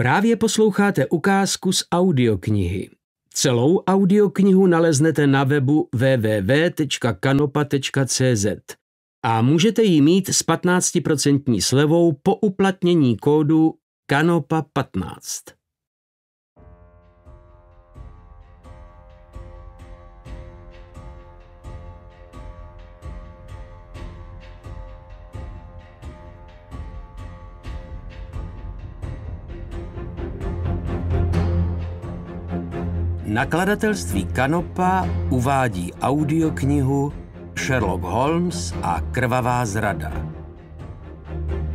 Právě posloucháte ukázku z audioknihy. Celou audioknihu naleznete na webu www.kanopa.cz a můžete ji mít s 15% slevou po uplatnění kódu KANOPA15. Nakladatelství Kanopa uvádí audioknihu Sherlock Holmes a krvavá zrada.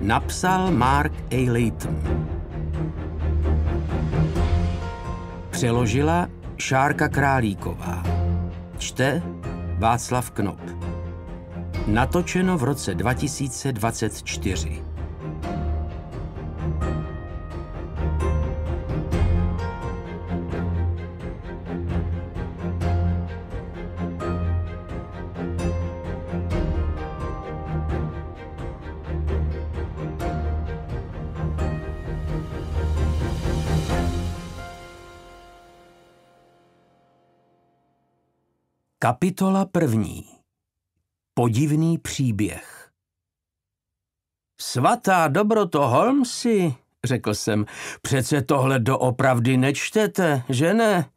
Napsal Mark A. Layton. Přeložila Šárka Králíková. Čte Václav Knop. Natočeno v roce 2024. Kapitola první. Podivný příběh. Svatá dobroto Holmesi, řekl jsem, přece tohle doopravdy nečtete, že ne?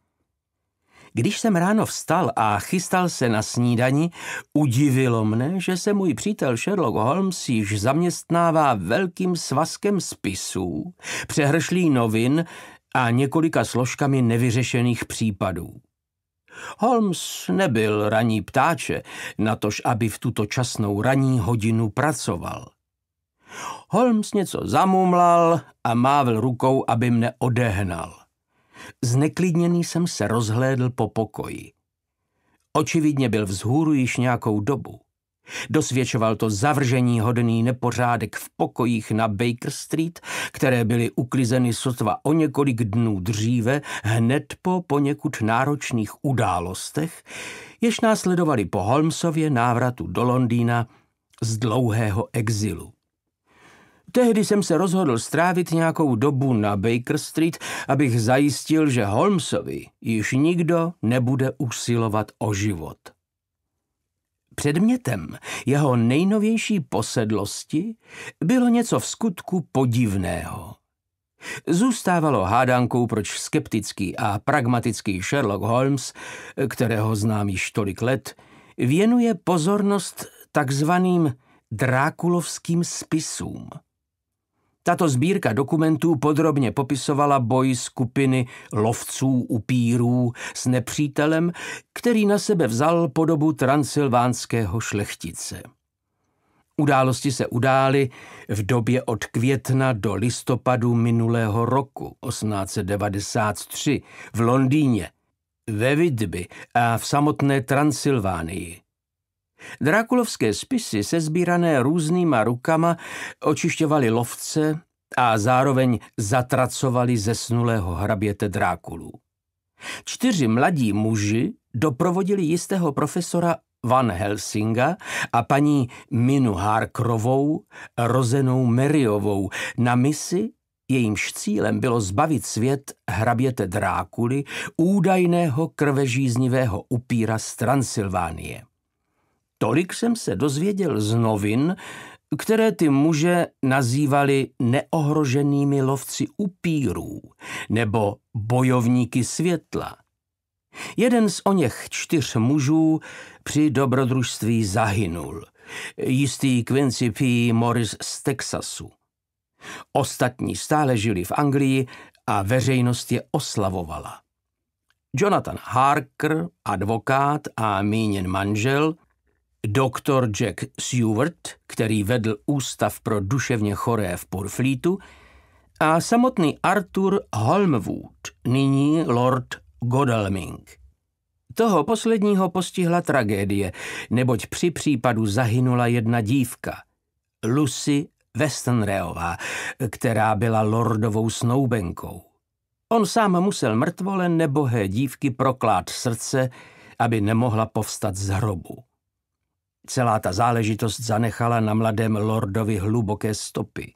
Když jsem ráno vstal a chystal se na snídani, udivilo mne, že se můj přítel Sherlock Holmes již zaměstnává velkým svazkem spisů, přehršlí novin a několika složkami nevyřešených případů. Holmes nebyl raní ptáče, natož aby v tuto časnou raní hodinu pracoval. Holmes něco zamumlal a mávl rukou, aby mne odehnal. Zneklidněný jsem se rozhlédl po pokoji. Očividně byl vzhůru již nějakou dobu. Dosvědčoval to zavržení hodný nepořádek v pokojích na Baker Street, které byly uklizeny sotva o několik dnů dříve, hned po poněkud náročných událostech, jež následovali po Holmesově návratu do Londýna z dlouhého exilu. Tehdy jsem se rozhodl strávit nějakou dobu na Baker Street, abych zajistil, že Holmesovi již nikdo nebude usilovat o život – Předmětem jeho nejnovější posedlosti bylo něco v skutku podivného. Zůstávalo hádankou, proč skeptický a pragmatický Sherlock Holmes, kterého znám již tolik let, věnuje pozornost takzvaným drákulovským spisům – tato sbírka dokumentů podrobně popisovala boj skupiny lovců upírů s nepřítelem, který na sebe vzal podobu transylvánského šlechtice. Události se udály v době od května do listopadu minulého roku 1893 v Londýně, ve Vidby a v samotné Transylvánii. Drákulovské spisy, se sbírané různýma rukama, očišťovali lovce a zároveň zatracovali zesnulého hraběte Drákulů. Čtyři mladí muži doprovodili jistého profesora Van Helsinga a paní Minu Harkrovou, rozenou Meriovou, na misi, jejímž cílem bylo zbavit svět hraběte Drákuly, údajného krvežíznivého upíra z Transylvánie. Tolik jsem se dozvěděl z novin, které ty muže nazývali neohroženými lovci upírů nebo bojovníky světla. Jeden z oněch čtyř mužů při dobrodružství zahynul, jistý Quincy P. Morris z Texasu. Ostatní stále žili v Anglii a veřejnost je oslavovala. Jonathan Harker, advokát a míněn manžel, Doktor Jack Seward, který vedl Ústav pro duševně choré v Purflítu, a samotný Arthur Holmwood, nyní Lord Godalming. Toho posledního postihla tragédie, neboť při případu zahynula jedna dívka, Lucy Westenreová, která byla lordovou snoubenkou. On sám musel mrtvole nebohé dívky proklát srdce, aby nemohla povstat z hrobu. Celá ta záležitost zanechala na mladém lordovi hluboké stopy.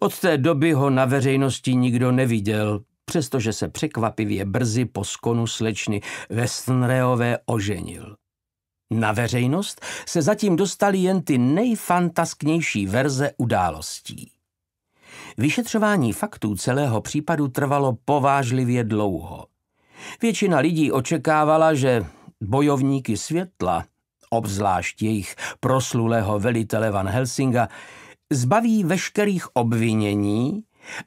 Od té doby ho na veřejnosti nikdo neviděl, přestože se překvapivě brzy po skonu slečny Westonreové oženil. Na veřejnost se zatím dostali jen ty nejfantasknější verze událostí. Vyšetřování faktů celého případu trvalo povážlivě dlouho. Většina lidí očekávala, že bojovníky světla obzvlášť jejich proslulého velitele Van Helsinga, zbaví veškerých obvinění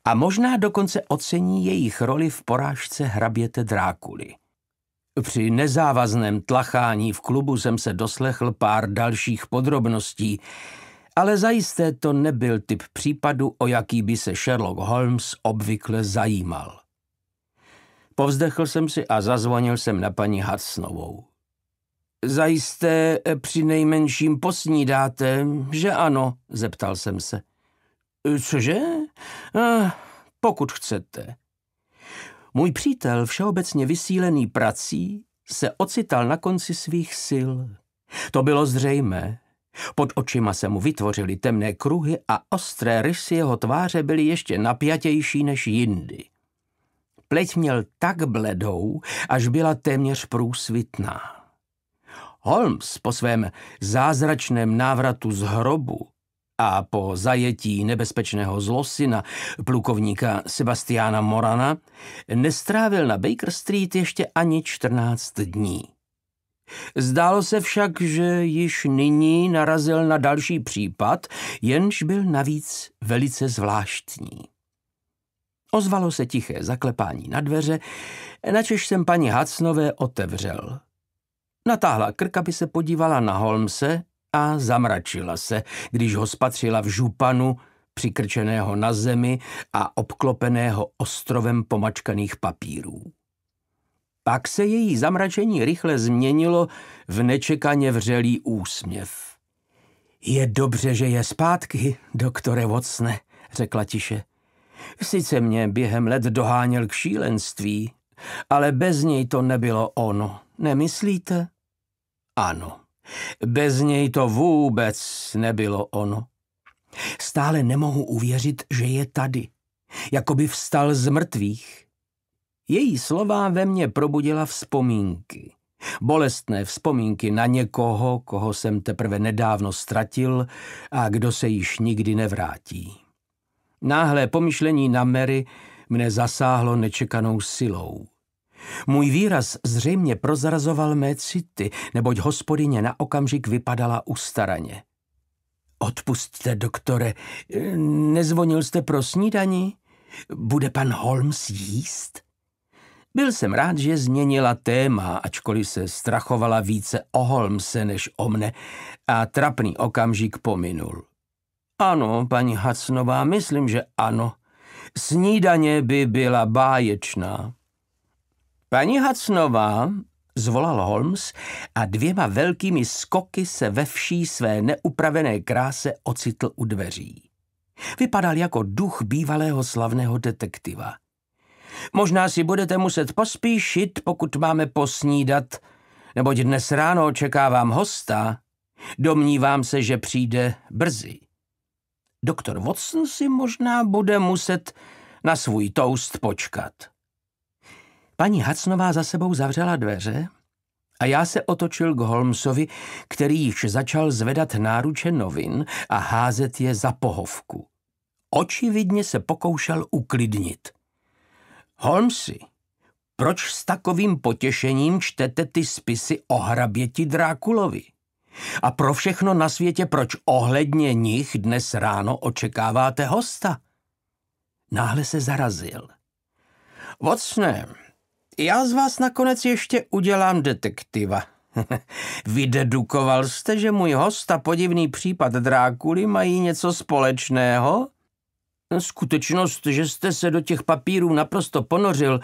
a možná dokonce ocení jejich roli v porážce hraběte Drákuly. Při nezávazném tlachání v klubu jsem se doslechl pár dalších podrobností, ale zajisté to nebyl typ případu, o jaký by se Sherlock Holmes obvykle zajímal. Povzdechl jsem si a zazvonil jsem na paní Hudsonovou. Zajisté eh, při nejmenším posnídáte, že ano, zeptal jsem se. Eh, cože? Eh, pokud chcete. Můj přítel, všeobecně vysílený prací, se ocital na konci svých sil. To bylo zřejmé. Pod očima se mu vytvořily temné kruhy a ostré rysy jeho tváře byly ještě napjatější než jindy. Pleť měl tak bledou, až byla téměř průsvitná. Holmes po svém zázračném návratu z hrobu a po zajetí nebezpečného zlosina plukovníka Sebastiana Morana nestrávil na Baker Street ještě ani 14 dní. Zdálo se však, že již nyní narazil na další případ, jenž byl navíc velice zvláštní. Ozvalo se tiché zaklepání na dveře, načež jsem paní Hacnové otevřel – Natáhla krk, aby se podívala na Holmse a zamračila se, když ho spatřila v županu, přikrčeného na zemi a obklopeného ostrovem pomačkaných papírů. Pak se její zamračení rychle změnilo v nečekaně vřelý úsměv. Je dobře, že je zpátky, doktore Vocne, řekla tiše. Sice mě během let doháněl k šílenství, ale bez něj to nebylo ono, nemyslíte? Ano, bez něj to vůbec nebylo ono. Stále nemohu uvěřit, že je tady, jako by vstal z mrtvých. Její slova ve mně probudila vzpomínky. Bolestné vzpomínky na někoho, koho jsem teprve nedávno ztratil a kdo se již nikdy nevrátí. Náhlé pomyšlení na Mary mne zasáhlo nečekanou silou. Můj výraz zřejmě prozrazoval mé city, neboť hospodyně na okamžik vypadala ustaraně. Odpustte, doktore, nezvonil jste pro snídani? Bude pan Holmes jíst? Byl jsem rád, že změnila téma, ačkoliv se strachovala více o Holmse než o mne a trapný okamžik pominul. Ano, paní Hacnová, myslím, že ano. Snídaně by byla báječná. Paní Hacnová, zvolal Holmes a dvěma velkými skoky se ve vší své neupravené kráse ocitl u dveří. Vypadal jako duch bývalého slavného detektiva. Možná si budete muset pospíšit, pokud máme posnídat, neboť dnes ráno očekávám hosta. Domnívám se, že přijde brzy. Doktor Watson si možná bude muset na svůj toast počkat. Paní Hacnová za sebou zavřela dveře a já se otočil k Holmesovi, který již začal zvedat náruče novin a házet je za pohovku. Očividně se pokoušel uklidnit. Holmesi, proč s takovým potěšením čtete ty spisy o hraběti Drákulovi? A pro všechno na světě, proč ohledně nich dnes ráno očekáváte hosta? Náhle se zarazil. Vocne, já z vás nakonec ještě udělám detektiva. Vydedukoval jste, že můj host a podivný případ Drákuly mají něco společného? Skutečnost, že jste se do těch papírů naprosto ponořil,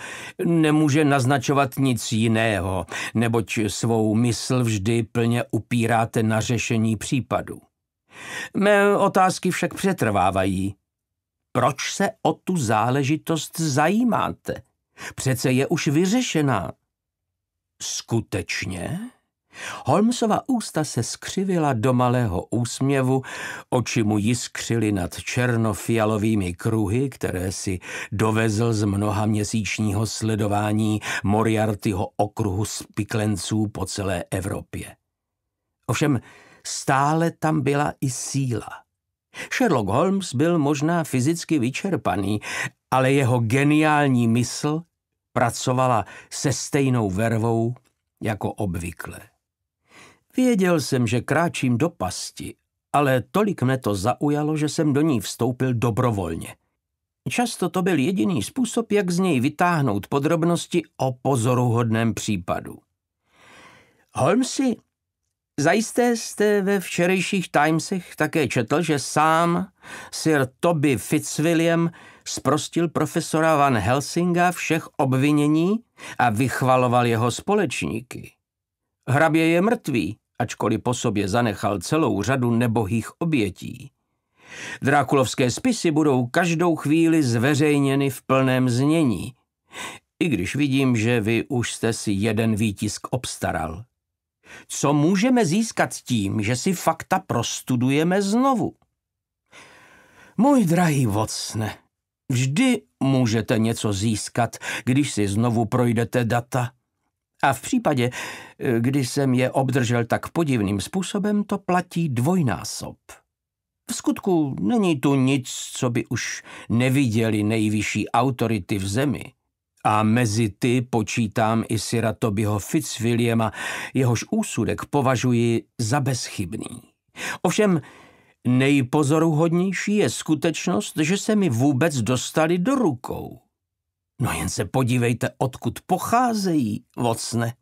nemůže naznačovat nic jiného, neboť svou mysl vždy plně upíráte na řešení případu. Mé otázky však přetrvávají. Proč se o tu záležitost zajímáte? Přece je už vyřešená. Skutečně? Holmesova ústa se skřivila do malého úsměvu, oči mu jiskřily nad černofialovými kruhy, které si dovezl z mnoha měsíčního sledování Moriartyho okruhu spiklenců po celé Evropě. Ovšem stále tam byla i síla. Sherlock Holmes byl možná fyzicky vyčerpaný, ale jeho geniální mysl pracovala se stejnou vervou jako obvykle. Věděl jsem, že kráčím do pasti, ale tolik mne to zaujalo, že jsem do ní vstoupil dobrovolně. Často to byl jediný způsob, jak z něj vytáhnout podrobnosti o pozoruhodném případu. Holmesi, zajisté jste ve včerejších Timesech také četl, že sám Sir Toby Fitzwilliam sprostil profesora Van Helsinga všech obvinění a vychvaloval jeho společníky. Hrabě je mrtvý, ačkoliv po sobě zanechal celou řadu nebohých obětí. Drákulovské spisy budou každou chvíli zveřejněny v plném znění, i když vidím, že vy už jste si jeden výtisk obstaral. Co můžeme získat tím, že si fakta prostudujeme znovu? Můj drahý vocne, Vždy můžete něco získat, když si znovu projdete data. A v případě, kdy jsem je obdržel tak podivným způsobem, to platí dvojnásob. V skutku není tu nic, co by už neviděli nejvyšší autority v zemi. A mezi ty počítám i Sira Tobyho Fitzwilliama, jehož úsudek považuji za bezchybný. Ovšem, Nejpozoruhodnější je skutečnost, že se mi vůbec dostali do rukou. No jen se podívejte, odkud pocházejí, vocne.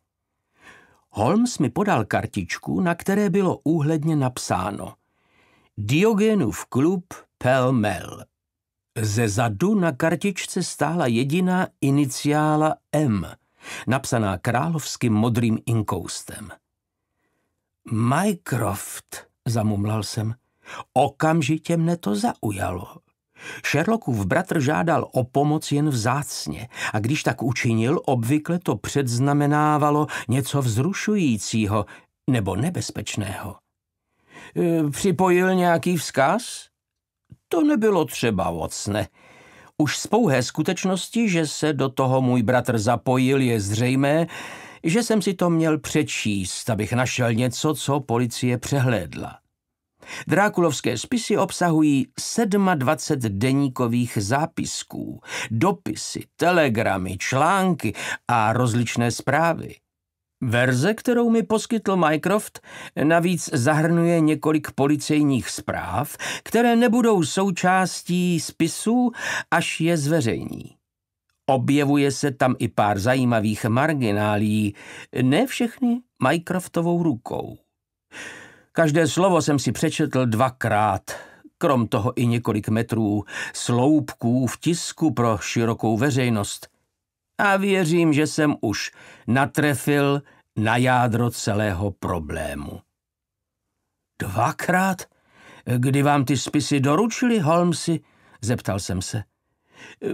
Holmes mi podal kartičku, na které bylo úhledně napsáno Diogenův klub Pelmel. Ze zadu na kartičce stála jediná iniciála M, napsaná královským modrým inkoustem. Mycroft, zamumlal jsem. Okamžitě mne to zaujalo. Sherlockův bratr žádal o pomoc jen vzácně a když tak učinil, obvykle to předznamenávalo něco vzrušujícího nebo nebezpečného. E, připojil nějaký vzkaz? To nebylo třeba, Vocne. Už z pouhé skutečnosti, že se do toho můj bratr zapojil, je zřejmé, že jsem si to měl přečíst, abych našel něco, co policie přehlédla. Drákulovské spisy obsahují 27 deníkových zápisků, dopisy, telegramy, články a rozličné zprávy. Verze, kterou mi poskytl Mycroft, navíc zahrnuje několik policejních zpráv, které nebudou součástí spisů, až je zveřejní. Objevuje se tam i pár zajímavých marginálí, ne všechny Mycroftovou rukou. Každé slovo jsem si přečetl dvakrát, krom toho i několik metrů sloupků v tisku pro širokou veřejnost. A věřím, že jsem už natrefil na jádro celého problému. Dvakrát? Kdy vám ty spisy doručili, Holmesy? Zeptal jsem se.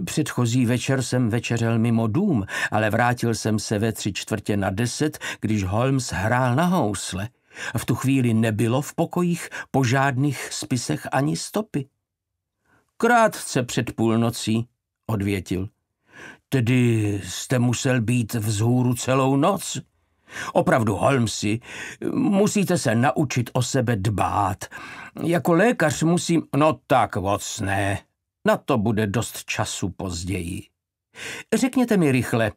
Předchozí večer jsem večeřel mimo dům, ale vrátil jsem se ve tři čtvrtě na deset, když Holmes hrál na housle. A v tu chvíli nebylo v pokojích po žádných spisech ani stopy. Krátce před půlnocí, odvětil. Tedy jste musel být vzhůru celou noc? Opravdu, Holmesi, musíte se naučit o sebe dbát. Jako lékař musím... No tak vocné. ne. Na to bude dost času později. Řekněte mi rychle,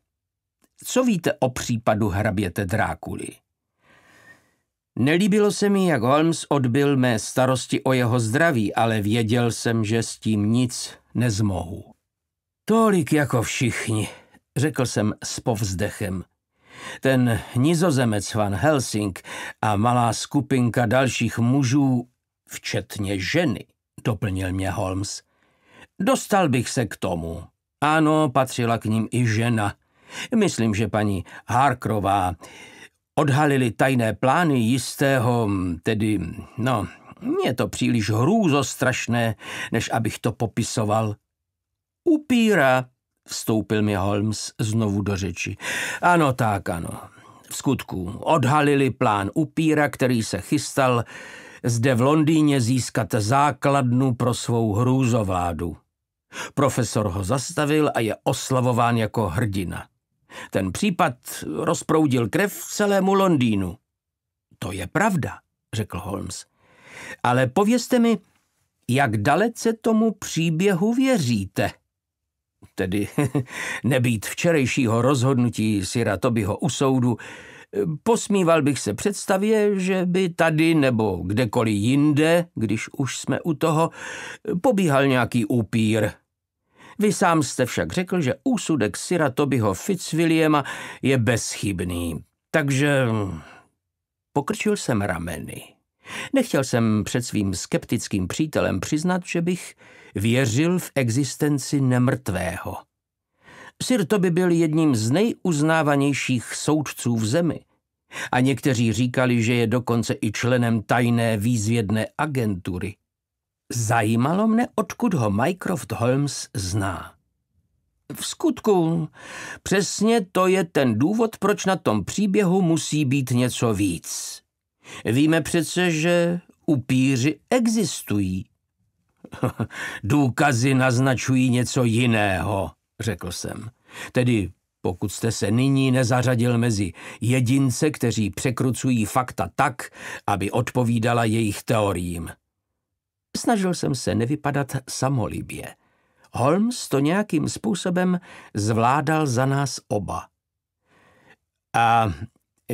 co víte o případu hraběte Drákuly? Nelíbilo se mi, jak Holmes odbil mé starosti o jeho zdraví, ale věděl jsem, že s tím nic nezmohu. Tolik jako všichni, řekl jsem s povzdechem. Ten nizozemec van Helsing a malá skupinka dalších mužů, včetně ženy, doplnil mě Holmes. Dostal bych se k tomu. Ano, patřila k ním i žena. Myslím, že paní Harkrová odhalili tajné plány jistého, tedy, no, je to příliš hrůzostrašné, než abych to popisoval. Upíra, vstoupil mi Holmes znovu do řeči. Ano, tak ano. V skutku odhalili plán upíra, který se chystal zde v Londýně získat základnu pro svou hrůzovládu. Profesor ho zastavil a je oslavován jako hrdina. Ten případ rozproudil krev celému Londýnu. To je pravda, řekl Holmes. Ale povězte mi, jak dalece tomu příběhu věříte? Tedy nebýt včerejšího rozhodnutí Sira Tobyho u soudu, posmíval bych se představě, že by tady nebo kdekoliv jinde, když už jsme u toho, pobíhal nějaký upír, vy sám jste však řekl, že úsudek Sira Tobyho Fitzwilliama je bezchybný. Takže pokrčil jsem rameny. Nechtěl jsem před svým skeptickým přítelem přiznat, že bych věřil v existenci nemrtvého. Sir Toby byl jedním z nejuznávanějších soudců v zemi. A někteří říkali, že je dokonce i členem tajné výzvědné agentury. Zajímalo mne, odkud ho Mycroft Holmes zná. V skutku, přesně to je ten důvod, proč na tom příběhu musí být něco víc. Víme přece, že upíři existují. Důkazy naznačují něco jiného, řekl jsem. Tedy pokud jste se nyní nezařadil mezi jedince, kteří překrucují fakta tak, aby odpovídala jejich teoriím. Snažil jsem se nevypadat samolibě. Holmes to nějakým způsobem zvládal za nás oba. A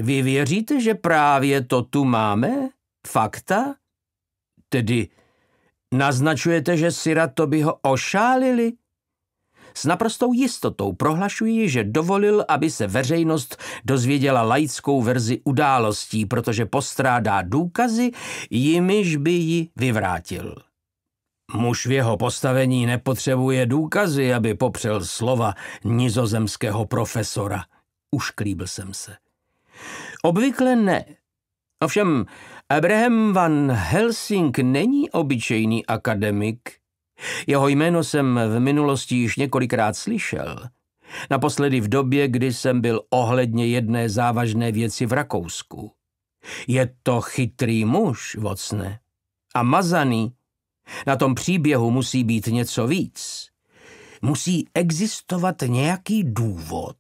vy věříte, že právě to tu máme? Fakta? Tedy naznačujete, že by ho ošálili? S naprostou jistotou prohlašuji, že dovolil, aby se veřejnost dozvěděla laickou verzi událostí, protože postrádá důkazy, jimiž by ji vyvrátil. Muž v jeho postavení nepotřebuje důkazy, aby popřel slova nizozemského profesora. Ušklíbil jsem se. Obvykle ne. Ovšem, Abraham van Helsing není obyčejný akademik, jeho jméno jsem v minulosti již několikrát slyšel. Naposledy v době, kdy jsem byl ohledně jedné závažné věci v Rakousku. Je to chytrý muž, vocne. A mazaný. Na tom příběhu musí být něco víc. Musí existovat nějaký důvod,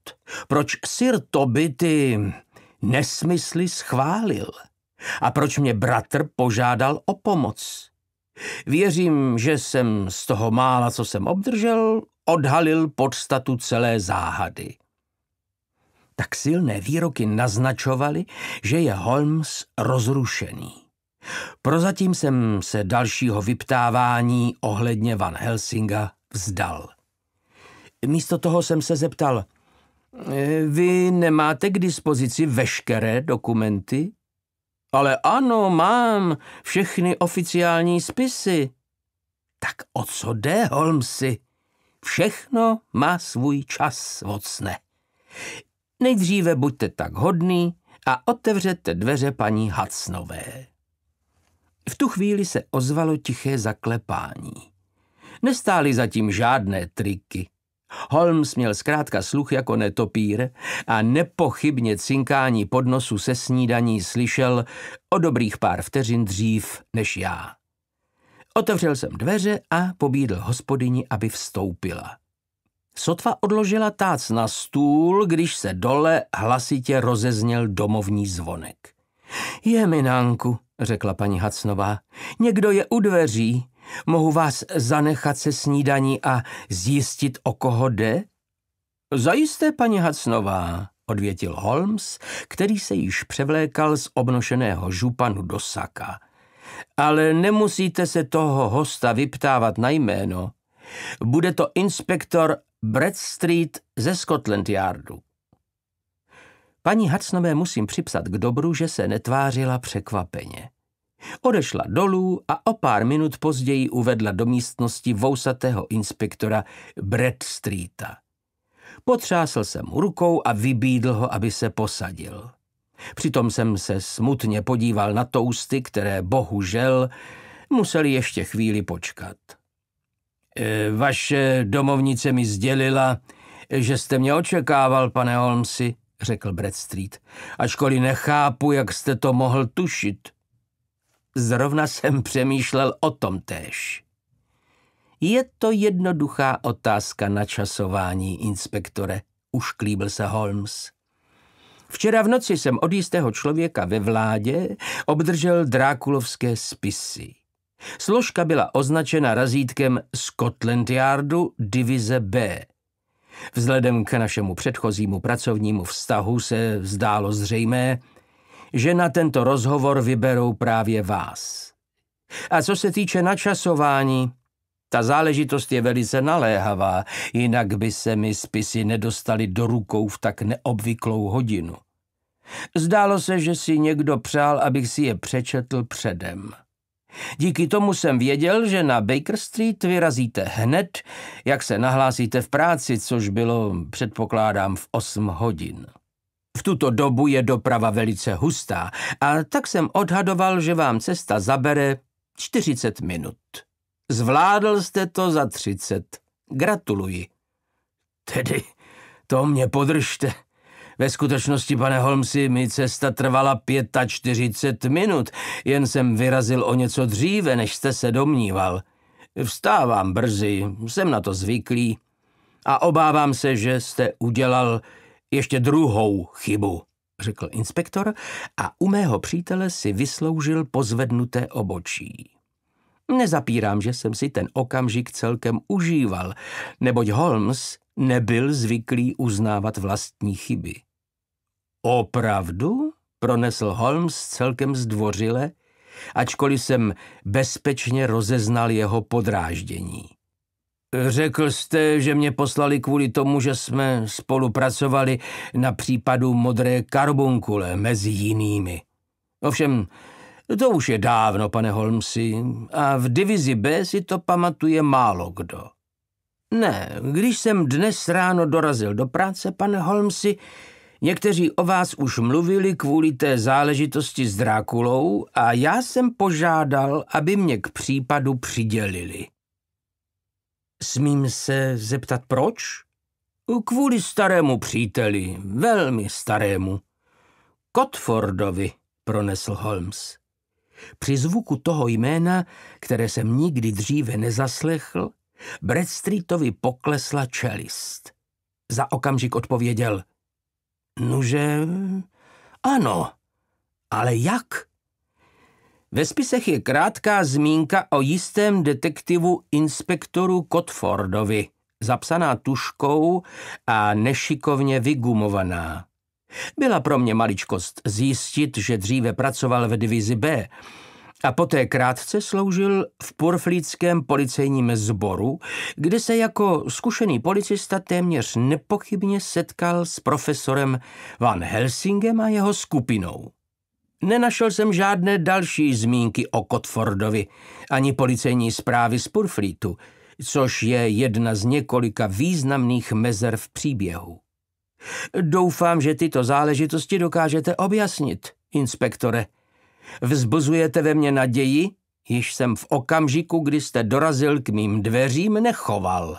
proč Sir Toby ty nesmysly schválil a proč mě bratr požádal o pomoc. Věřím, že jsem z toho mála, co jsem obdržel, odhalil podstatu celé záhady. Tak silné výroky naznačovaly, že je Holmes rozrušený. Prozatím jsem se dalšího vyptávání ohledně Van Helsinga vzdal. Místo toho jsem se zeptal, e, vy nemáte k dispozici veškeré dokumenty? Ale ano, mám všechny oficiální spisy. Tak o co jde, Holmesy? Všechno má svůj čas, vocne. Nejdříve buďte tak hodný a otevřete dveře paní Hacnové. V tu chvíli se ozvalo tiché zaklepání. Nestály zatím žádné triky. Holmes měl zkrátka sluch jako netopír a nepochybně cinkání podnosu se snídaní slyšel o dobrých pár vteřin dřív než já. Otevřel jsem dveře a pobídl hospodyni, aby vstoupila. Sotva odložila tác na stůl, když se dole hlasitě rozezněl domovní zvonek. Je minánku, řekla paní Hacnová, někdo je u dveří. Mohu vás zanechat se snídaní a zjistit, o koho jde? Zajisté, paní Hacnová, odvětil Holmes, který se již převlékal z obnošeného županu do saka. Ale nemusíte se toho hosta vyptávat na jméno. Bude to inspektor Bradstreet ze Scotland Yardu. Paní Hacnové musím připsat k dobru, že se netvářila překvapeně. Odešla dolů a o pár minut později uvedla do místnosti vousatého inspektora Bradstreeta. Potřásl jsem mu rukou a vybídl ho, aby se posadil. Přitom jsem se smutně podíval na tousty, které bohužel museli ještě chvíli počkat. E, vaše domovnice mi sdělila, že jste mě očekával, pane Holmesi, řekl Bradstreet, ačkoliv nechápu, jak jste to mohl tušit. Zrovna jsem přemýšlel o tom též. Je to jednoduchá otázka na časování, inspektore, ušklíbil se Holmes. Včera v noci jsem od jistého člověka ve vládě obdržel drákulovské spisy. Složka byla označena razítkem Scotland Yardu divize B. Vzhledem k našemu předchozímu pracovnímu vztahu se zdálo zřejmé, že na tento rozhovor vyberou právě vás. A co se týče načasování, ta záležitost je velice naléhavá, jinak by se mi spisy nedostaly do rukou v tak neobvyklou hodinu. Zdálo se, že si někdo přál, abych si je přečetl předem. Díky tomu jsem věděl, že na Baker Street vyrazíte hned, jak se nahlásíte v práci, což bylo, předpokládám, v 8 hodin. V tuto dobu je doprava velice hustá a tak jsem odhadoval, že vám cesta zabere 40 minut. Zvládl jste to za 30. Gratuluji. Tedy, to mě podržte. Ve skutečnosti, pane Holmesi, mi cesta trvala 45 minut, jen jsem vyrazil o něco dříve, než jste se domníval. Vstávám brzy, jsem na to zvyklý. A obávám se, že jste udělal ještě druhou chybu, řekl inspektor a u mého přítele si vysloužil pozvednuté obočí. Nezapírám, že jsem si ten okamžik celkem užíval, neboť Holmes nebyl zvyklý uznávat vlastní chyby. Opravdu? pronesl Holmes celkem zdvořile, ačkoliv jsem bezpečně rozeznal jeho podráždění. Řekl jste, že mě poslali kvůli tomu, že jsme spolupracovali na případu modré karbunkule mezi jinými. Ovšem, to už je dávno, pane Holmesi, a v divizi B si to pamatuje málo kdo. Ne, když jsem dnes ráno dorazil do práce, pane Holmesi, Někteří o vás už mluvili kvůli té záležitosti s Drákulou a já jsem požádal, aby mě k případu přidělili. Smím se zeptat proč? Kvůli starému příteli, velmi starému. Kotfordovi, pronesl Holmes. Při zvuku toho jména, které jsem nikdy dříve nezaslechl, Bradstreetovi poklesla čelist. Za okamžik odpověděl. Nuže, ano, ale jak? Ve spisech je krátká zmínka o jistém detektivu inspektoru Kotfordovi, zapsaná tuškou a nešikovně vygumovaná. Byla pro mě maličkost zjistit, že dříve pracoval ve divizi B a poté krátce sloužil v purflíckém policejním sboru, kde se jako zkušený policista téměř nepochybně setkal s profesorem Van Helsingem a jeho skupinou. Nenašel jsem žádné další zmínky o Kotfordovi ani policejní zprávy z Purflítu, což je jedna z několika významných mezer v příběhu. Doufám, že tyto záležitosti dokážete objasnit, inspektore. Vzbuzujete ve mně naději, již jsem v okamžiku, kdy jste dorazil k mým dveřím, nechoval.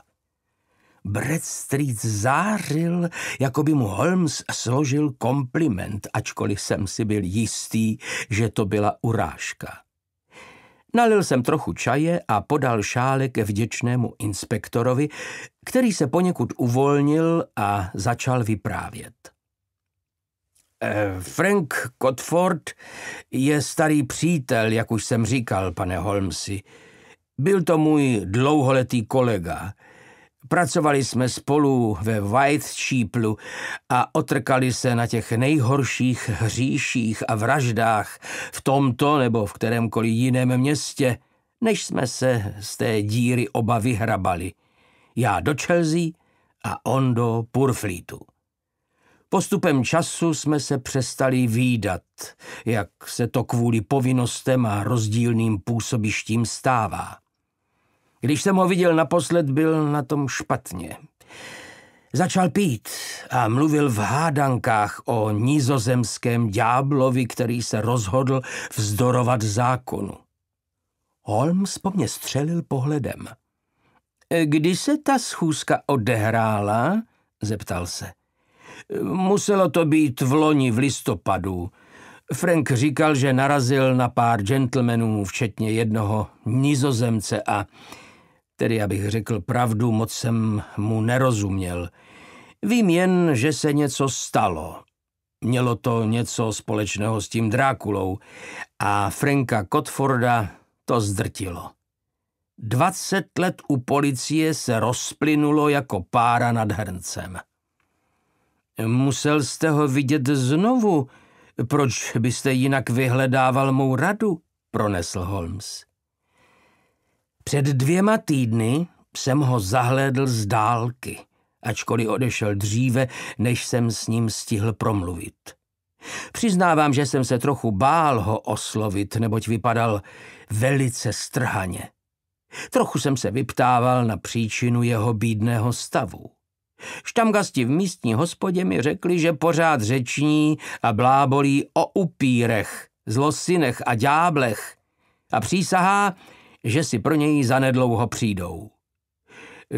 Bradstreet zářil, jako by mu Holmes složil kompliment, ačkoliv jsem si byl jistý, že to byla urážka. Nalil jsem trochu čaje a podal šálek vděčnému inspektorovi, který se poněkud uvolnil a začal vyprávět. Eh, Frank Cotford je starý přítel, jak už jsem říkal, pane Holmesi. Byl to můj dlouholetý kolega – Pracovali jsme spolu ve Sheeplu a otrkali se na těch nejhorších hříších a vraždách v tomto nebo v kterémkoliv jiném městě, než jsme se z té díry oba vyhrabali. Já do Chelsea a on do Purflítu. Postupem času jsme se přestali výdat, jak se to kvůli povinnostem a rozdílným působištím stává. Když jsem ho viděl naposled, byl na tom špatně. Začal pít a mluvil v hádankách o nizozemském ďáblovi, který se rozhodl vzdorovat zákonu. Holmes po mně střelil pohledem. Kdy se ta schůzka odehrála? zeptal se. Muselo to být v loni v listopadu. Frank říkal, že narazil na pár gentlemanů, včetně jednoho nizozemce a Tedy, abych řekl pravdu, moc jsem mu nerozuměl. Vím jen, že se něco stalo. Mělo to něco společného s tím Drákulou a Franka Kotforda to zdrtilo. Dvacet let u policie se rozplynulo jako pára nad hrncem. Musel jste ho vidět znovu. Proč byste jinak vyhledával mou radu? pronesl Holmes. Před dvěma týdny jsem ho zahlédl z dálky, ačkoliv odešel dříve, než jsem s ním stihl promluvit. Přiznávám, že jsem se trochu bál ho oslovit, neboť vypadal velice strhaně. Trochu jsem se vyptával na příčinu jeho bídného stavu. Štamgasti v místní hospodě mi řekli, že pořád řeční a blábolí o upírech, zlosinech a dňáblech a přísahá, že si pro něj zanedlouho přijdou.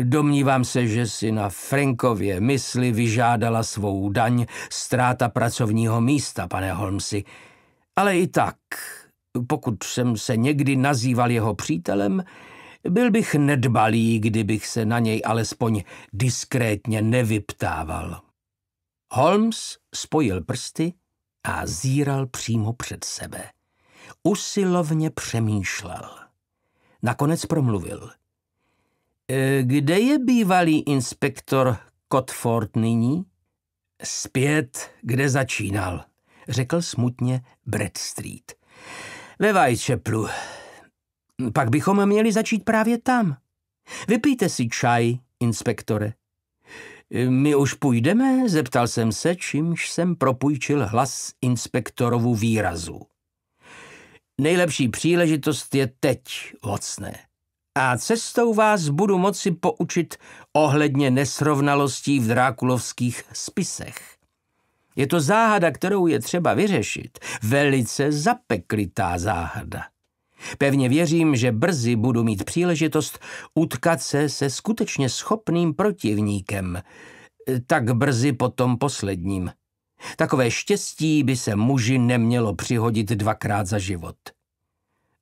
Domnívám se, že si na Frankově mysli vyžádala svou daň ztráta pracovního místa, pane Holmesi. Ale i tak, pokud jsem se někdy nazýval jeho přítelem, byl bych nedbalý, kdybych se na něj alespoň diskrétně nevyptával. Holmes spojil prsty a zíral přímo před sebe. Usilovně přemýšlel. Nakonec promluvil. E, kde je bývalý inspektor Kotford nyní? Zpět, kde začínal, řekl smutně Bradstreet. Ve Whitechapelu. Pak bychom měli začít právě tam. Vypijte si čaj, inspektore. E, my už půjdeme? Zeptal jsem se, čímž jsem propůjčil hlas inspektorovu výrazu. Nejlepší příležitost je teď, Vocné. A cestou vás budu moci poučit ohledně nesrovnalostí v drákulovských spisech. Je to záhada, kterou je třeba vyřešit. Velice zapeklitá záhada. Pevně věřím, že brzy budu mít příležitost utkat se se skutečně schopným protivníkem. Tak brzy potom posledním. Takové štěstí by se muži nemělo přihodit dvakrát za život.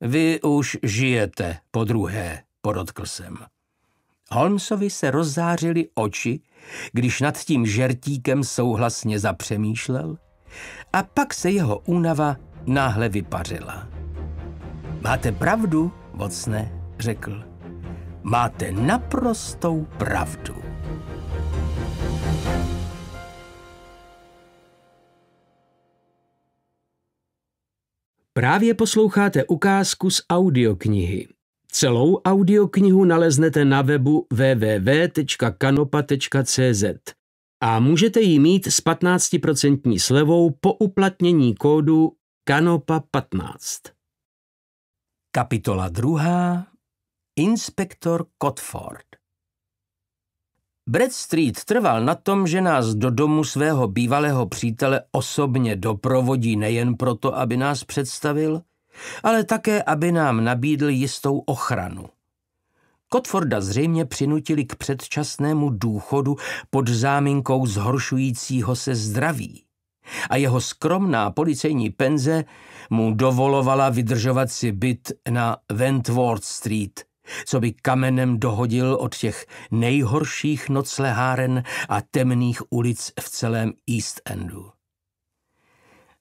Vy už žijete, po druhé, podotkl jsem. Holmesovi se rozzářily oči, když nad tím žertíkem souhlasně zapřemýšlel a pak se jeho únava náhle vypařila. Máte pravdu, vocne, řekl. Máte naprostou pravdu. Právě posloucháte ukázku z audioknihy. Celou audioknihu naleznete na webu www.kanopa.cz a můžete ji mít s 15% slevou po uplatnění kódu KANOPA15. Kapitola 2. Inspektor Kotford Bradstreet trval na tom, že nás do domu svého bývalého přítele osobně doprovodí nejen proto, aby nás představil, ale také, aby nám nabídl jistou ochranu. Kotforda zřejmě přinutili k předčasnému důchodu pod záminkou zhoršujícího se zdraví a jeho skromná policejní penze mu dovolovala vydržovat si byt na Wentworth Street – co by kamenem dohodil od těch nejhorších nocleháren a temných ulic v celém East Endu.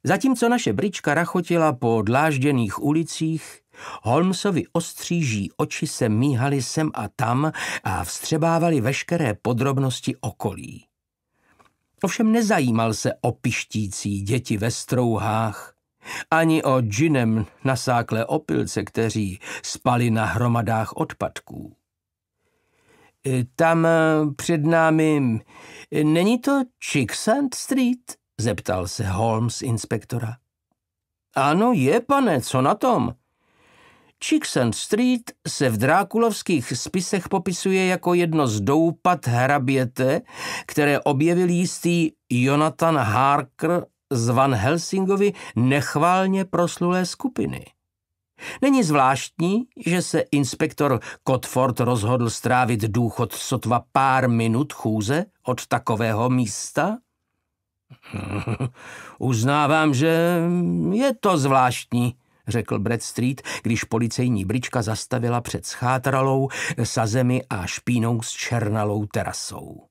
Zatímco naše brička rachotila po dlážděných ulicích, Holmesovi ostříží oči se míhaly sem a tam a vstřebávali veškeré podrobnosti okolí. Ovšem nezajímal se o pištící děti ve strouhách, ani o džinem nasáklé opilce, kteří spali na hromadách odpadků. E, tam e, před námi... E, není to Chicksand Street? Zeptal se Holmes inspektora. Ano, je, pane, co na tom? Chicksand Street se v drákulovských spisech popisuje jako jedno z doupat hraběte, které objevil jistý Jonathan Harker z Van Helsingovi nechválně proslulé skupiny. Není zvláštní, že se inspektor Kotford rozhodl strávit důchod sotva pár minut chůze od takového místa? Uznávám, že je to zvláštní, řekl Bradstreet, když policejní brička zastavila před schátralou, sazemi a špínou s černalou terasou.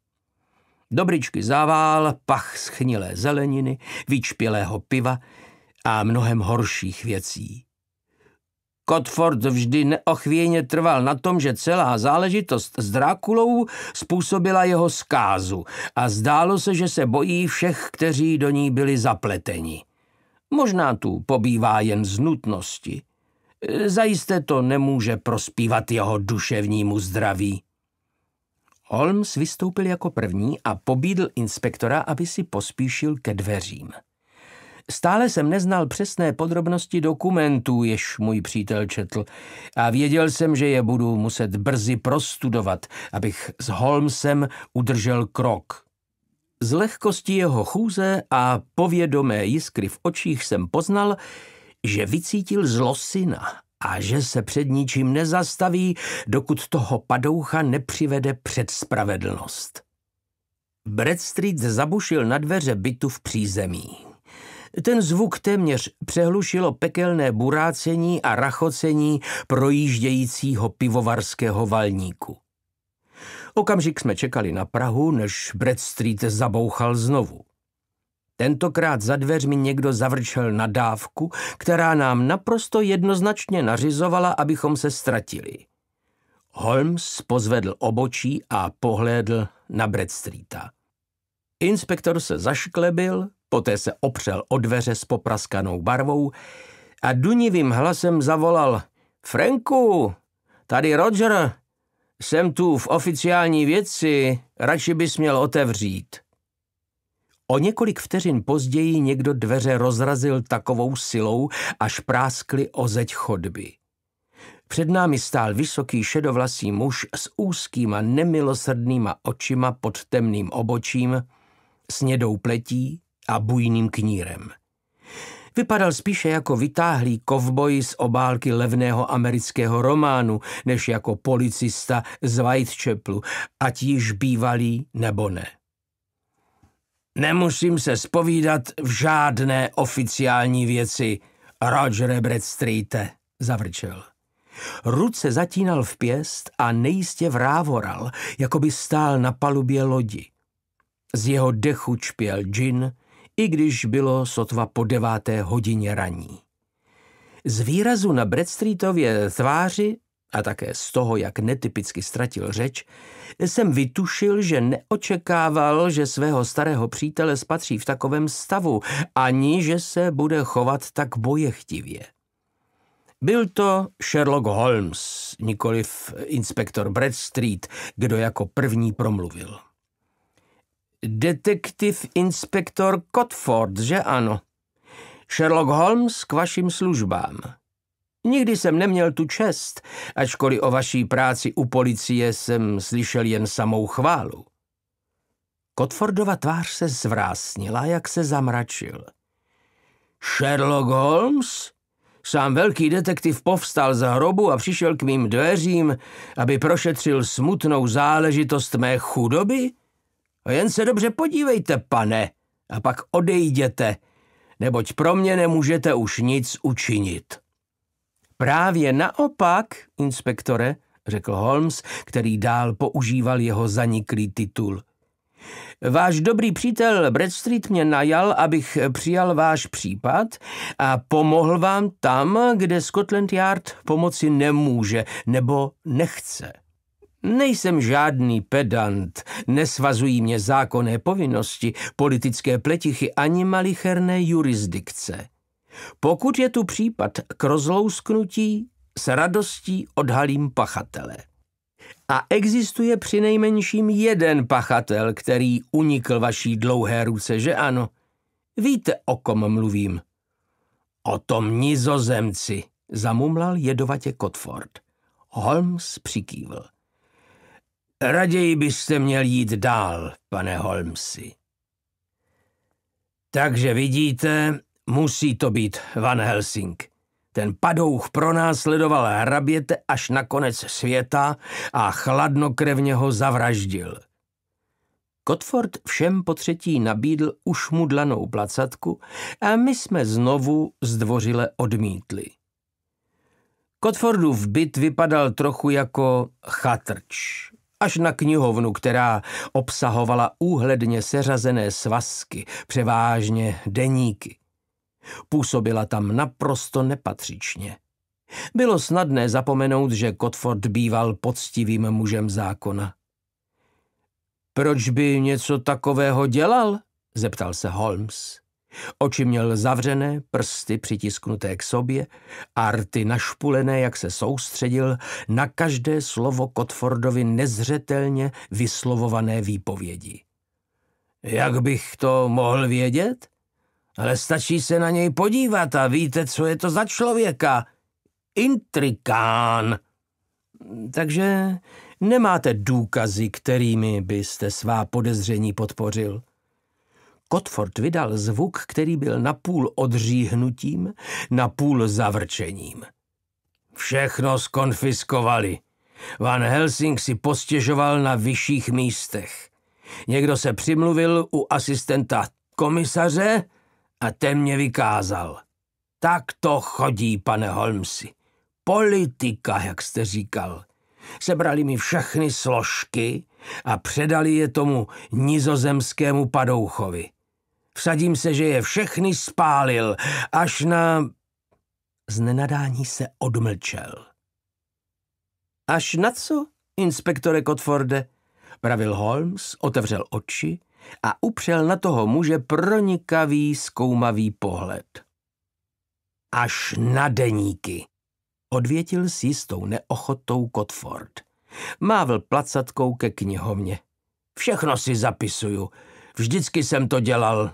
Dobričky zavál, pach schnilé zeleniny, vyčpělého piva a mnohem horších věcí. Kotford vždy neochvějně trval na tom, že celá záležitost s Drákulou způsobila jeho zkázu a zdálo se, že se bojí všech, kteří do ní byli zapleteni. Možná tu pobývá jen z nutnosti. Zajisté to nemůže prospívat jeho duševnímu zdraví. Holmes vystoupil jako první a pobídl inspektora, aby si pospíšil ke dveřím. Stále jsem neznal přesné podrobnosti dokumentů, jež můj přítel četl, a věděl jsem, že je budu muset brzy prostudovat, abych s Holmesem udržel krok. Z lehkosti jeho chůze a povědomé jiskry v očích jsem poznal, že vycítil zlosina a že se před ničím nezastaví, dokud toho padoucha nepřivede před spravedlnost. Bradstreet zabušil na dveře bytu v přízemí. Ten zvuk téměř přehlušilo pekelné burácení a rachocení projíždějícího pivovarského valníku. Okamžik jsme čekali na Prahu, než Bradstreet zabouchal znovu. Tentokrát za dveřmi někdo zavrčel na dávku, která nám naprosto jednoznačně nařizovala, abychom se ztratili. Holmes pozvedl obočí a pohlédl na Bradstreeta. Inspektor se zašklebil, poté se opřel o dveře s popraskanou barvou a dunivým hlasem zavolal Franku, tady Roger, jsem tu v oficiální věci, radši bys měl otevřít. O několik vteřin později někdo dveře rozrazil takovou silou, až práskly o zeď chodby. Před námi stál vysoký šedovlasý muž s úzkýma nemilosrdnýma očima pod temným obočím, snědou pletí a bujným knírem. Vypadal spíše jako vytáhlý kovboj z obálky levného amerického románu, než jako policista z Whitechapelu, ať již bývalý nebo ne. Nemusím se spovídat v žádné oficiální věci, Roger Bradstreet, zavrčel. Ruce zatínal v pěst a nejistě vrávoral, jako by stál na palubě lodi. Z jeho dechu čpěl džin, i když bylo sotva po deváté hodině raní. Z výrazu na Bradstreetově tváři a také z toho, jak netypicky ztratil řeč, jsem vytušil, že neočekával, že svého starého přítele spatří v takovém stavu, ani že se bude chovat tak bojechtivě. Byl to Sherlock Holmes, nikoliv inspektor Bradstreet, kdo jako první promluvil. Detektiv inspektor Cotford, že ano? Sherlock Holmes k vašim službám. Nikdy jsem neměl tu čest, ačkoliv o vaší práci u policie jsem slyšel jen samou chválu. Kotfordova tvář se zvrásnila, jak se zamračil. Sherlock Holmes? Sám velký detektiv povstal z hrobu a přišel k mým dveřím, aby prošetřil smutnou záležitost mé chudoby? Jen se dobře podívejte, pane, a pak odejděte, neboť pro mě nemůžete už nic učinit. Právě naopak, inspektore, řekl Holmes, který dál používal jeho zaniklý titul. Váš dobrý přítel Bradstreet mě najal, abych přijal váš případ a pomohl vám tam, kde Scotland Yard pomoci nemůže nebo nechce. Nejsem žádný pedant, nesvazují mě zákonné povinnosti, politické pletichy ani malicherné jurisdikce. Pokud je tu případ k rozlousknutí, s radostí odhalím pachatele. A existuje přinejmenším jeden pachatel, který unikl vaší dlouhé ruce, že ano? Víte, o kom mluvím. O tom nizozemci, zamumlal jedovatě Kotford. Holmes přikývl. Raději byste měl jít dál, pane Holmesi. Takže vidíte, Musí to být Van Helsing. Ten padouch pronásledoval hraběte až na konec světa a chladnokrevně ho zavraždil. Kotford všem po třetí nabídl ušmudlanou placatku a my jsme znovu zdvořile odmítli. Kotfordův byt vypadal trochu jako chatrč, až na knihovnu, která obsahovala úhledně seřazené svazky, převážně deníky. Působila tam naprosto nepatřičně. Bylo snadné zapomenout, že Kotford býval poctivým mužem zákona. Proč by něco takového dělal? zeptal se Holmes. Oči měl zavřené, prsty přitisknuté k sobě arty našpulené, jak se soustředil na každé slovo Kotfordovi nezřetelně vyslovované výpovědi. Jak bych to mohl vědět? ale stačí se na něj podívat a víte, co je to za člověka. Intrikán. Takže nemáte důkazy, kterými byste svá podezření podpořil. Kotford vydal zvuk, který byl napůl odříhnutím, napůl zavrčením. Všechno skonfiskovali. Van Helsing si postěžoval na vyšších místech. Někdo se přimluvil u asistenta komisaře, a ten mě vykázal. Tak to chodí, pane Holmesi. Politika, jak jste říkal. Sebrali mi všechny složky a předali je tomu nizozemskému padouchovi. Vsadím se, že je všechny spálil, až na... Z nenadání se odmlčel. Až na co, inspektore Kotforde? Pravil Holmes, otevřel oči a upřel na toho muže pronikavý, zkoumavý pohled. Až na deníky, odvětil s jistou neochotou Kotford. Mávl placatkou ke knihovně. Všechno si zapisuju. Vždycky jsem to dělal.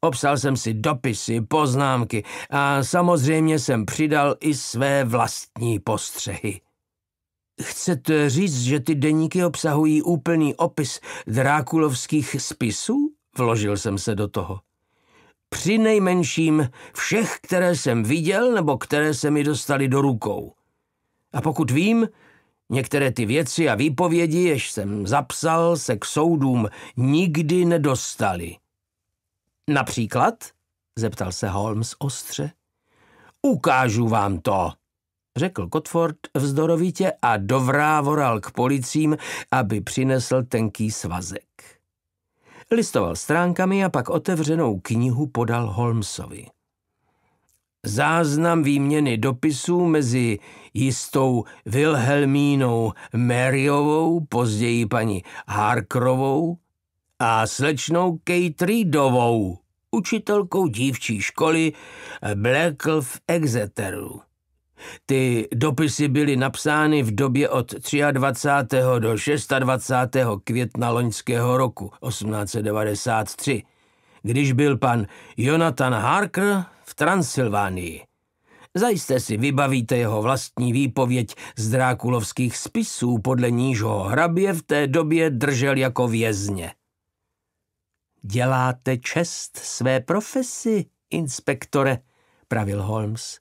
Obsal jsem si dopisy, poznámky a samozřejmě jsem přidal i své vlastní postřehy. Chcete říct, že ty deníky obsahují úplný opis drákulovských spisů? Vložil jsem se do toho. Při nejmenším všech, které jsem viděl nebo které se mi dostali do rukou. A pokud vím, některé ty věci a výpovědi, jež jsem zapsal, se k soudům nikdy nedostaly. Například? zeptal se Holmes ostře. Ukážu vám to, řekl Kotford vzdorovitě a dovrávoral k policím, aby přinesl tenký svazek. Listoval stránkami a pak otevřenou knihu podal Holmesovi. Záznam výměny dopisů mezi jistou Wilhelmínou Maryovou, později paní Harkrovou a slečnou Kate Reedovou, učitelkou dívčí školy Blackl v Exeteru. Ty dopisy byly napsány v době od 23. do 26. května loňského roku 1893, když byl pan Jonathan Harker v Transylvánii. Zajisté si vybavíte jeho vlastní výpověď z drákulovských spisů, podle níž ho hrabě v té době držel jako vězně. Děláte čest své profesi, inspektore, pravil Holmes.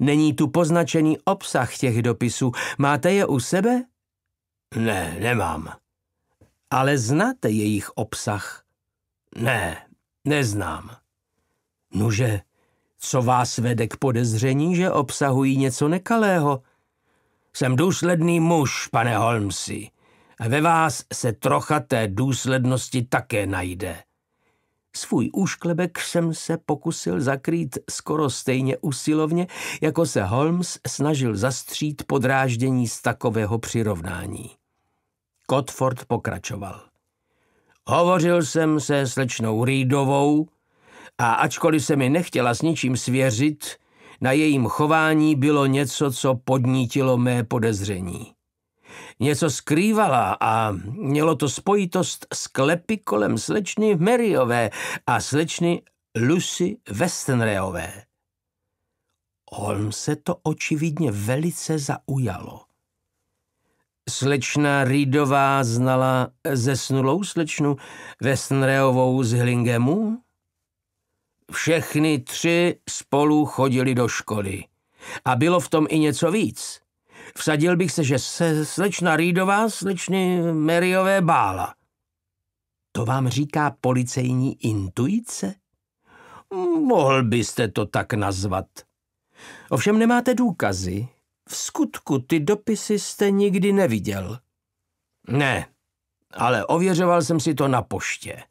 Není tu poznačený obsah těch dopisů. Máte je u sebe? Ne, nemám. Ale znáte jejich obsah? Ne, neznám. Nuže, co vás vede k podezření, že obsahují něco nekalého? Jsem důsledný muž, pane Holmesi. Ve vás se trocha té důslednosti také najde. Svůj úšklebek jsem se pokusil zakrýt skoro stejně usilovně, jako se Holmes snažil zastřít podráždění z takového přirovnání. Kotford pokračoval. Hovořil jsem se slečnou Rýdovou a ačkoliv se mi nechtěla s ničím svěřit, na jejím chování bylo něco, co podnítilo mé podezření něco skrývala a mělo to spojitost s klepy kolem slečny Maryové a slečny Lucy Westenreové. Holm se to očividně velice zaujalo. Slečna Rydová znala zesnulou slečnu Westenreovou z Hlingemu? Všechny tři spolu chodili do školy. A bylo v tom i něco víc. Vsadil bych se, že se slečna Rýdová slečny Maryové bála. To vám říká policejní intuice? Mohl byste to tak nazvat. Ovšem nemáte důkazy. V skutku ty dopisy jste nikdy neviděl. Ne, ale ověřoval jsem si to na poště.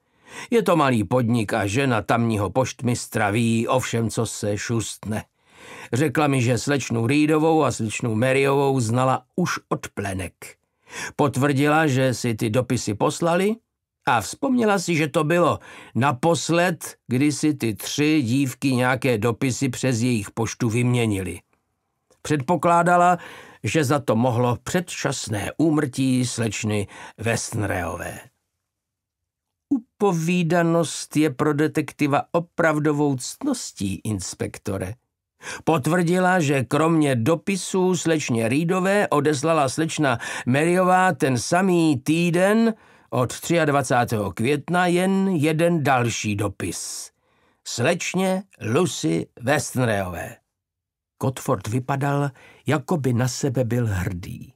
Je to malý podnik a žena tamního poštmistra ví o všem, co se šustne. Řekla mi, že slečnu Reedovou a slečnu Maryovou znala už od plenek. Potvrdila, že si ty dopisy poslali a vzpomněla si, že to bylo naposled, kdy si ty tři dívky nějaké dopisy přes jejich poštu vyměnili. Předpokládala, že za to mohlo předčasné úmrtí slečny Westnreové. Upovídanost je pro detektiva opravdovou ctností, inspektore. Potvrdila, že kromě dopisů slečně Rídové odeslala slečna Meriová ten samý týden od 23. května jen jeden další dopis. Slečně Lucy Westnerové. Kotford vypadal, jako by na sebe byl hrdý.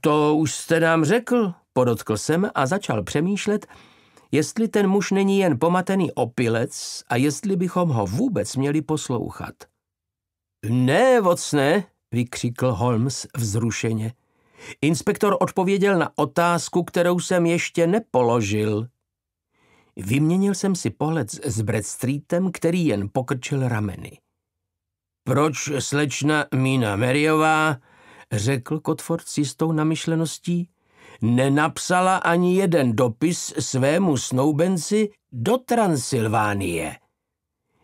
To už jste nám řekl, podotkl jsem a začal přemýšlet, jestli ten muž není jen pomatený opilec a jestli bychom ho vůbec měli poslouchat. Ne, vocne, vykřikl Holmes vzrušeně. Inspektor odpověděl na otázku, kterou jsem ještě nepoložil. Vyměnil jsem si pohled s Bradstreetem, který jen pokrčil rameny. Proč slečna Mina Meriová, řekl Kotford s jistou namyšleností, nenapsala ani jeden dopis svému snoubenci do Transylvánie.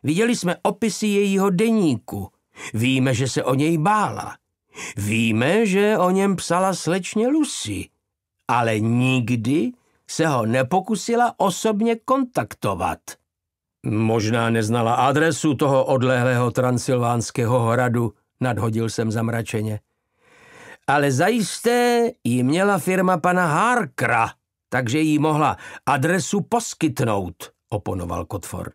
Viděli jsme opisy jejího deníku. Víme, že se o něj bála. Víme, že o něm psala slečně Lucy, ale nikdy se ho nepokusila osobně kontaktovat. Možná neznala adresu toho odlehlého transylvánského hradu, nadhodil jsem zamračeně ale zajisté ji měla firma pana Harkra, takže jí mohla adresu poskytnout, oponoval Kotford.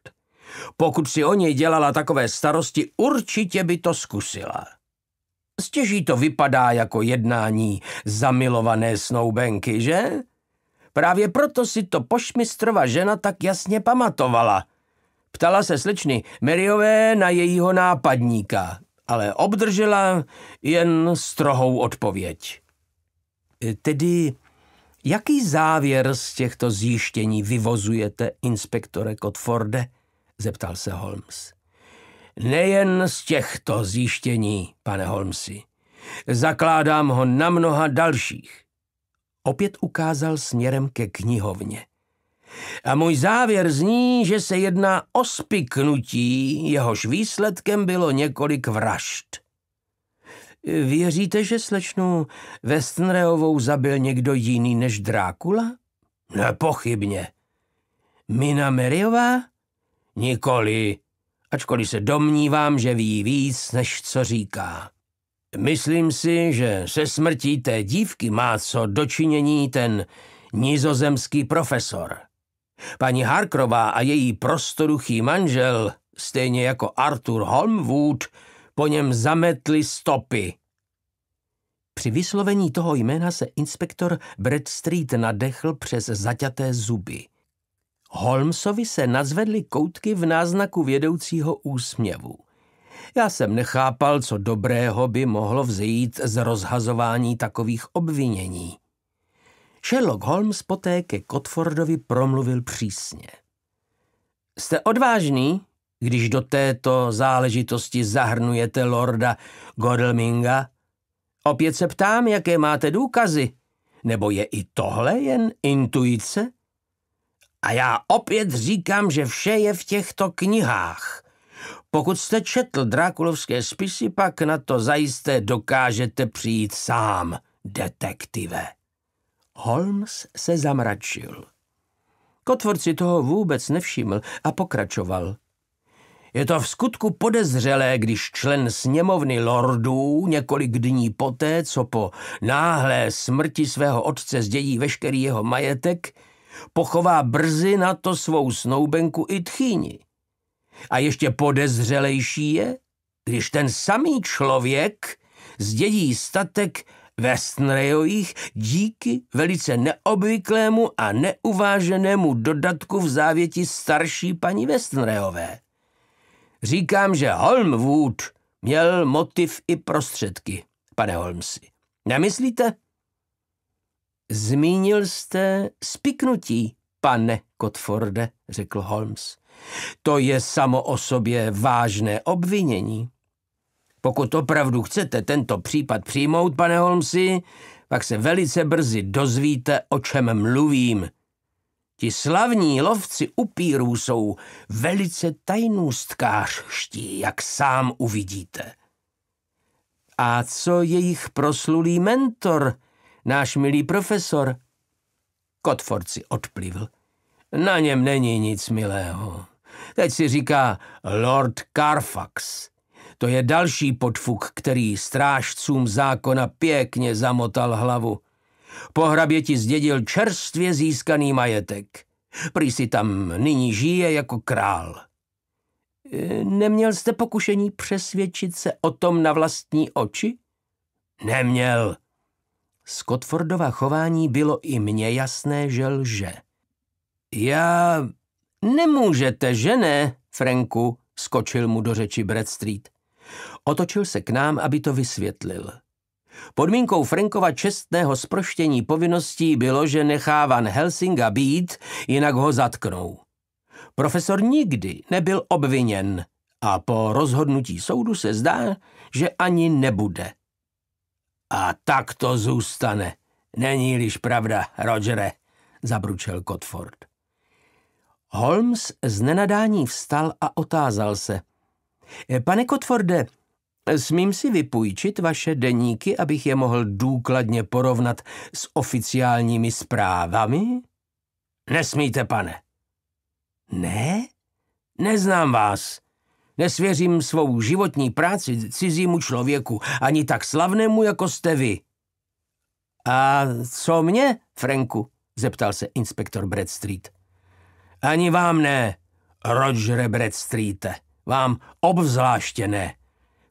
Pokud si o něj dělala takové starosti, určitě by to zkusila. Stěží to vypadá jako jednání zamilované snoubenky, že? Právě proto si to pošmistrova žena tak jasně pamatovala. Ptala se slečny Maryové na jejího nápadníka ale obdržela jen strohou odpověď. Tedy, jaký závěr z těchto zjištění vyvozujete, inspektore Kotforde? zeptal se Holmes. Nejen z těchto zjištění, pane Holmesi. Zakládám ho na mnoha dalších. Opět ukázal směrem ke knihovně. A můj závěr zní, že se jedná o spiknutí, jehož výsledkem bylo několik vražd. Věříte, že slečnu Westnreovou zabil někdo jiný než Drákula? Nepochybně. Mina Meriová? Nikoli, ačkoliv se domnívám, že ví víc, než co říká. Myslím si, že se smrtí té dívky má co dočinění ten nizozemský profesor. Paní Harkrová a její prostoduchý manžel, stejně jako Arthur Holmwood, po něm zametli stopy. Při vyslovení toho jména se inspektor Bradstreet nadechl přes zaťaté zuby. Holmesovi se nazvedly koutky v náznaku vědoucího úsměvu. Já jsem nechápal, co dobrého by mohlo vzejít z rozhazování takových obvinění. Sherlock Holmes poté ke Kotfordovi promluvil přísně. Jste odvážný, když do této záležitosti zahrnujete lorda Godelminga? Opět se ptám, jaké máte důkazy. Nebo je i tohle jen intuice? A já opět říkám, že vše je v těchto knihách. Pokud jste četl Drákulovské spisy, pak na to zajisté dokážete přijít sám, detektive. Holmes se zamračil. Kotvor si toho vůbec nevšiml a pokračoval. Je to v skutku podezřelé, když člen sněmovny lordů několik dní poté, co po náhlé smrti svého otce zdědí veškerý jeho majetek, pochová brzy na to svou snoubenku i tchýni. A ještě podezřelejší je, když ten samý člověk zdědí statek ve díky velice neobvyklému a neuváženému dodatku v závěti starší paní Westnrejové. Říkám, že Holmwood měl motiv i prostředky, pane Holmesi. Nemyslíte? Zmínil jste spiknutí, pane Kotforde, řekl Holmes. To je samo o sobě vážné obvinění. Pokud opravdu chcete tento případ přijmout, pane Holmesi, pak se velice brzy dozvíte, o čem mluvím. Ti slavní lovci upírů jsou velice tajnůstkářští, jak sám uvidíte. A co jejich proslulý mentor, náš milý profesor? Kotford si odplivl. Na něm není nic milého. Teď si říká Lord Carfax. To je další podfuk, který strážcům zákona pěkně zamotal hlavu. hraběti zdědil čerstvě získaný majetek. Prý si tam nyní žije jako král. E, neměl jste pokušení přesvědčit se o tom na vlastní oči? Neměl. Scottfordova chování bylo i mně jasné, že lže. Já... Nemůžete, že ne, Franku, skočil mu do řeči Bradstreet. Otočil se k nám, aby to vysvětlil. Podmínkou Frankova čestného sproštění povinností bylo, že nechá Van Helsinga být, jinak ho zatknou. Profesor nikdy nebyl obviněn a po rozhodnutí soudu se zdá, že ani nebude. A tak to zůstane. Není-liž pravda, Rogere, zabručel Kotford. Holmes z nenadání vstal a otázal se. Pane Kotforde, Smím si vypůjčit vaše deníky, abych je mohl důkladně porovnat s oficiálními zprávami? Nesmíte, pane. Ne? Neznám vás. Nesvěřím svou životní práci cizímu člověku, ani tak slavnému, jako jste vy. A co mě, Franku? zeptal se inspektor Bradstreet. Ani vám ne, Roger Bradstreete. Vám obzvláště ne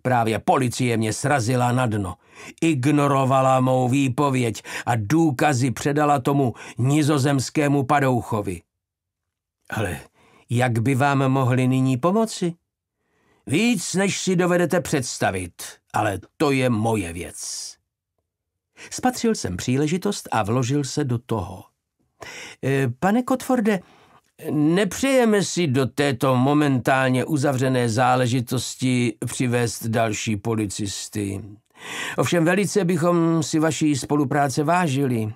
právě policie mě srazila na dno. Ignorovala mou výpověď a důkazy předala tomu nizozemskému padouchovi. Ale jak by vám mohli nyní pomoci? Víc, než si dovedete představit, ale to je moje věc. Spatřil jsem příležitost a vložil se do toho. E, pane Kotforde, Nepřejeme si do této momentálně uzavřené záležitosti přivést další policisty. Ovšem velice bychom si vaší spolupráce vážili.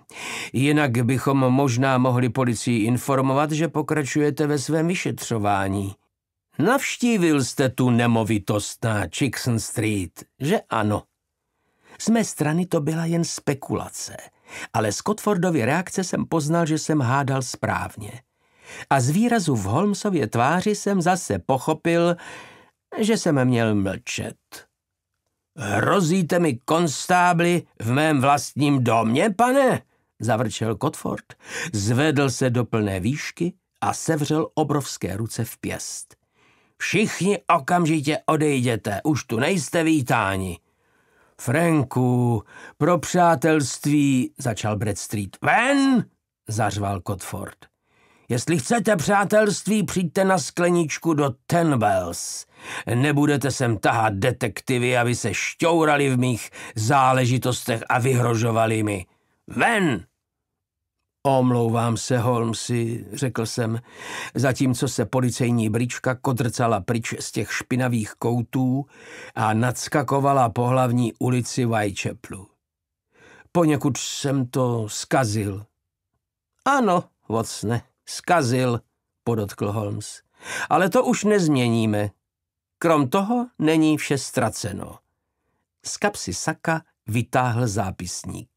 Jinak bychom možná mohli policii informovat, že pokračujete ve svém vyšetřování. Navštívil jste tu nemovitost na Chickson Street, že ano? Z mé strany to byla jen spekulace, ale z Kotfordovy reakce jsem poznal, že jsem hádal správně a z výrazu v Holmesově tváři jsem zase pochopil, že jsem měl mlčet. Hrozíte mi konstábli v mém vlastním domě, pane? zavrčel Kotford. Zvedl se do plné výšky a sevřel obrovské ruce v pěst. Všichni okamžitě odejděte, už tu nejste vítáni. Franku, pro přátelství, začal Bradstreet. Ven! zařval Kotford. Jestli chcete přátelství, přijďte na skleničku do Tenbells. Nebudete sem tahat detektivy, aby se šťourali v mých záležitostech a vyhrožovali mi. Ven! Omlouvám se, Holmesy, řekl jsem, zatímco se policejní brička kodrcala pryč z těch špinavých koutů a nadskakovala po hlavní ulici Whitechapelu. Poněkud jsem to skazil. Ano, Vocne, Skazil, podotkl Holmes. Ale to už nezměníme. Krom toho není vše ztraceno. Z kapsy Saka vytáhl zápisník.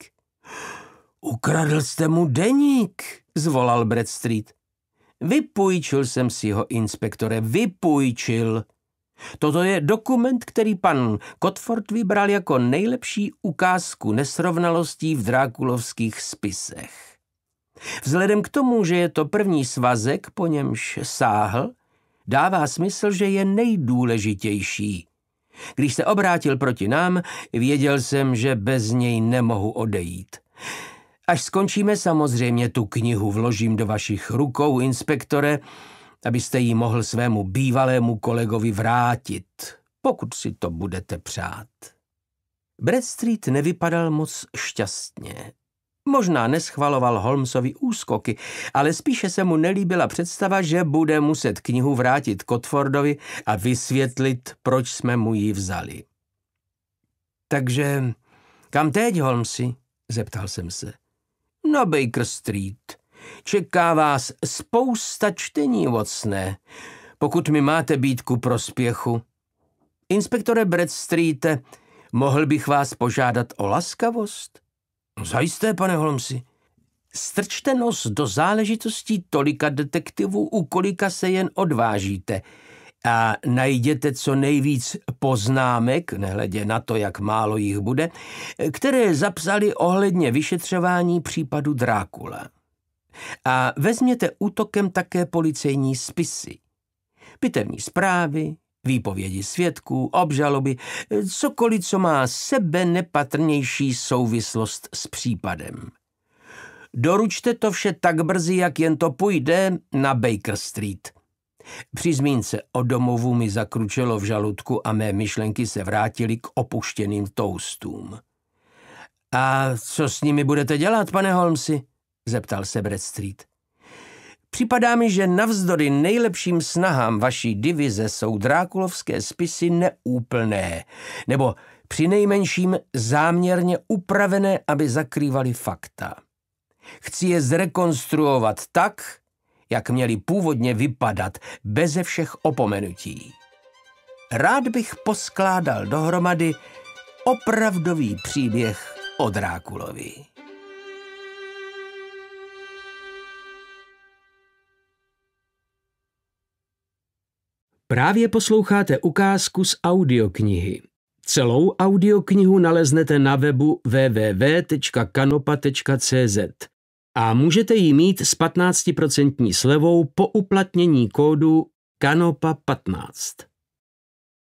Ukradl jste mu deník, zvolal Bradstreet. Vypůjčil jsem si ho, inspektore, vypůjčil. Toto je dokument, který pan Kotford vybral jako nejlepší ukázku nesrovnalostí v drákulovských spisech. Vzhledem k tomu, že je to první svazek, po němž sáhl, dává smysl, že je nejdůležitější. Když se obrátil proti nám, věděl jsem, že bez něj nemohu odejít. Až skončíme, samozřejmě tu knihu vložím do vašich rukou, inspektore, abyste ji mohl svému bývalému kolegovi vrátit, pokud si to budete přát. Bradstreet nevypadal moc šťastně. Možná neschvaloval Holmesovi úskoky, ale spíše se mu nelíbila představa, že bude muset knihu vrátit Kotfordovi a vysvětlit, proč jsme mu ji vzali. Takže kam teď, Holmesi? zeptal jsem se. Na Baker Street. Čeká vás spousta čtení, Vocné, pokud mi máte být ku prospěchu. Inspektore Bradstreete, mohl bych vás požádat o laskavost? zajisté, pane Holmesi. Strčte nos do záležitostí tolika detektivů, u kolika se jen odvážíte a najděte co nejvíc poznámek, nehledě na to, jak málo jich bude, které zapsali ohledně vyšetřování případu Drákula. A vezměte útokem také policejní spisy, pitevní zprávy, výpovědi svědků, obžaloby, cokoliv, co má sebe nepatrnější souvislost s případem. Doručte to vše tak brzy, jak jen to půjde, na Baker Street. Při zmínce o domovu mi zakručelo v žaludku a mé myšlenky se vrátily k opuštěným toustům. A co s nimi budete dělat, pane Holmesi? zeptal se Bradstreet. Připadá mi, že navzdory nejlepším snahám vaší divize jsou drákulovské spisy neúplné, nebo při nejmenším záměrně upravené, aby zakrývaly fakta. Chci je zrekonstruovat tak, jak měly původně vypadat, beze všech opomenutí. Rád bych poskládal dohromady opravdový příběh o Drákulovi. Právě posloucháte ukázku z audioknihy. Celou audioknihu naleznete na webu www.kanopa.cz a můžete ji mít s 15% slevou po uplatnění kódu KANOPA15.